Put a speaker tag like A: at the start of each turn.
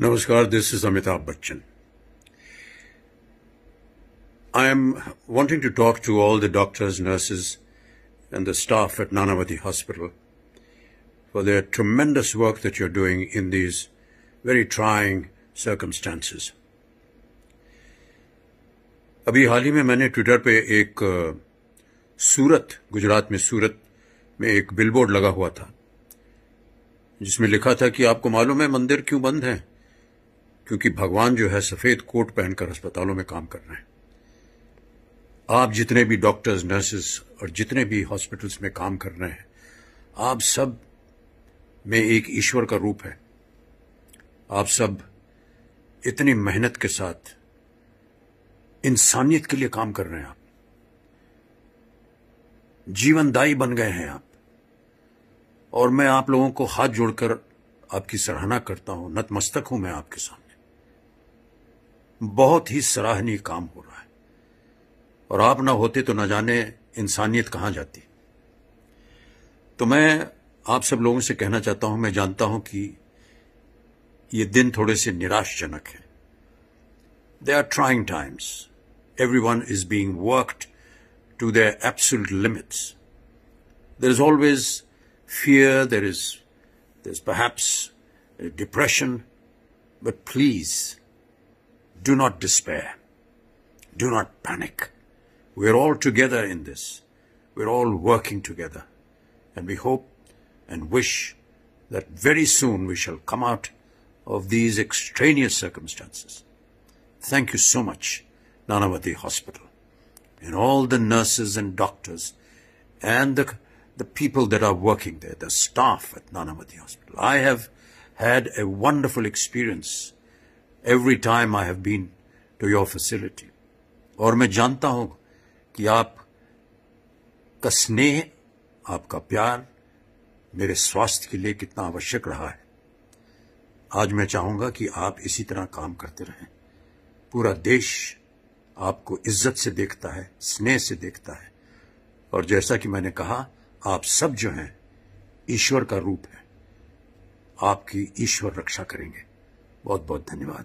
A: नमस्कार this is Amitabh Bachchan I am wanting to talk to all the doctors nurses and the staff at Nanavati hospital for their tremendous work that you are doing in these very trying circumstances अभी हाल ही में मैंने Twitter पे एक सूरत गुजरात में सूरत में एक billboard लगा हुआ था जिसमें लिखा था कि आपको मालूम है मंदिर क्यों बंद है क्योंकि भगवान जो है सफेद कोट पहनकर अस्पतालों में काम कर रहे हैं आप जितने भी डॉक्टर्स नर्सेस और जितने भी हॉस्पिटल्स में काम कर रहे हैं आप सब में एक ईश्वर का रूप है आप सब इतनी मेहनत के साथ इंसानियत के लिए काम कर रहे हैं आप जीवनदायी बन गए हैं आप और मैं आप लोगों को हाथ जोड़कर आपकी सराहना करता हूं नतमस्तक हूं मैं आपके सामने बहुत ही सराहनीय काम हो रहा है और आप ना होते तो ना जाने इंसानियत कहां जाती तो मैं आप सब लोगों से कहना चाहता हूं मैं जानता हूं कि ये दिन थोड़े से निराशजनक है they are trying times everyone is being worked to their absolute limits there is always there is there is पर depression but please Do not despair. Do not panic. We're all together in this. We're all working together. And we hope and wish that very soon we shall come out of these extraneous circumstances. Thank you so much, Nanavati Hospital, and all the nurses and doctors and the, the people that are working there, the staff at Nanavati Hospital. I have had a wonderful experience every time I have been to your facility और मैं जानता हूं कि आप का स्नेह आपका प्यार मेरे स्वास्थ्य के लिए कितना आवश्यक रहा है आज मैं चाहूंगा कि आप इसी तरह काम करते रहें पूरा देश आपको इज्जत से देखता है स्नेह से देखता है और जैसा कि मैंने कहा आप सब जो हैं ईश्वर का रूप है आपकी ईश्वर रक्षा करेंगे बहुत बहुत धन्यवाद